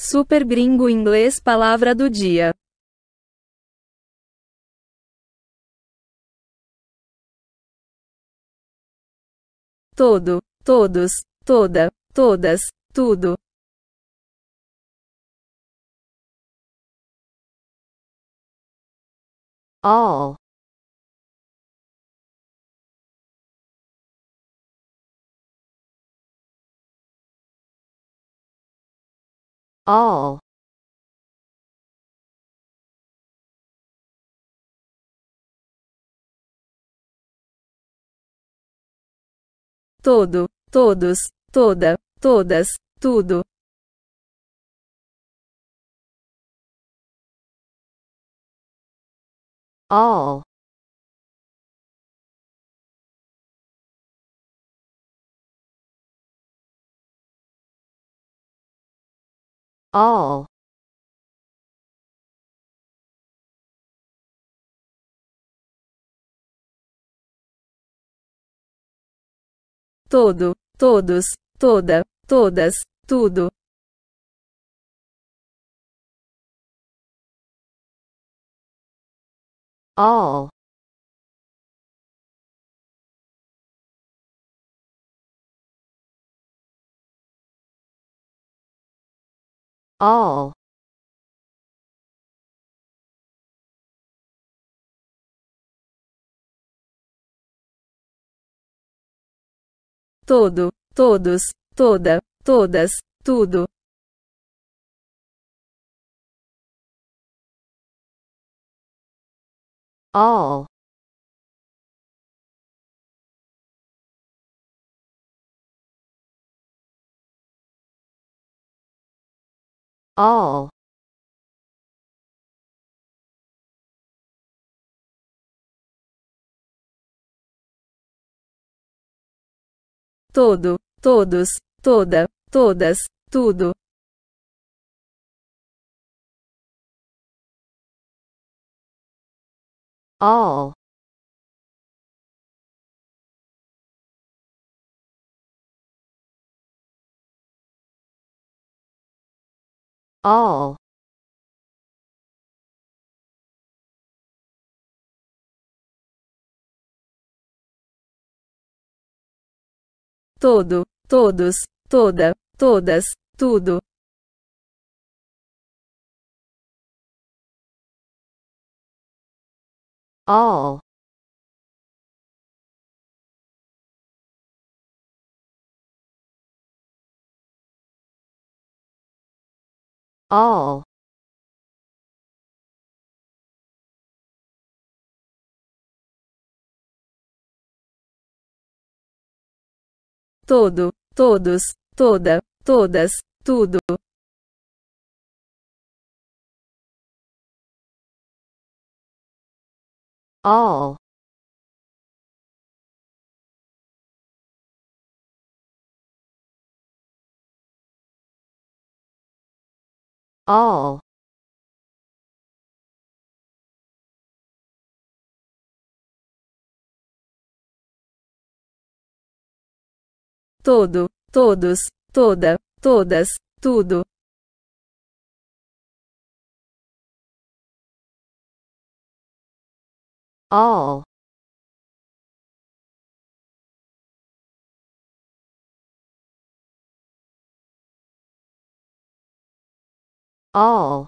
Super Gringo Inglês Palavra do Dia Todo, todos, toda, todas, tudo. All, all todo, todos, toda, todas, tudo. All all todo, todos, toda, todas, tudo. All all todo, todos, toda, todas, tudo. All all todo, todos, toda, todas, tudo. All all todo, todos, toda, todas, tudo. All all todo, todos, toda, todas, tudo. All all todo, todos, toda, todas, tudo. All all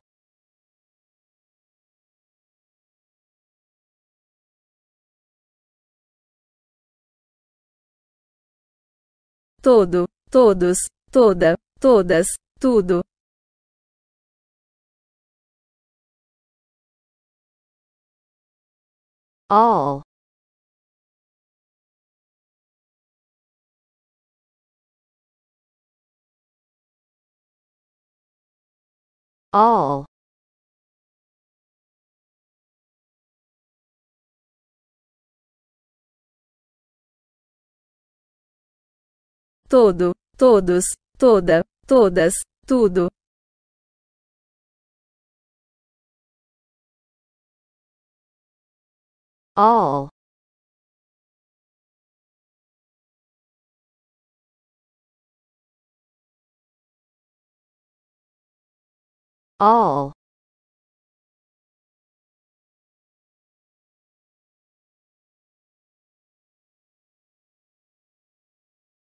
todo, todos, toda, todas, tudo. All all todo, todos, toda, todas, tudo. All all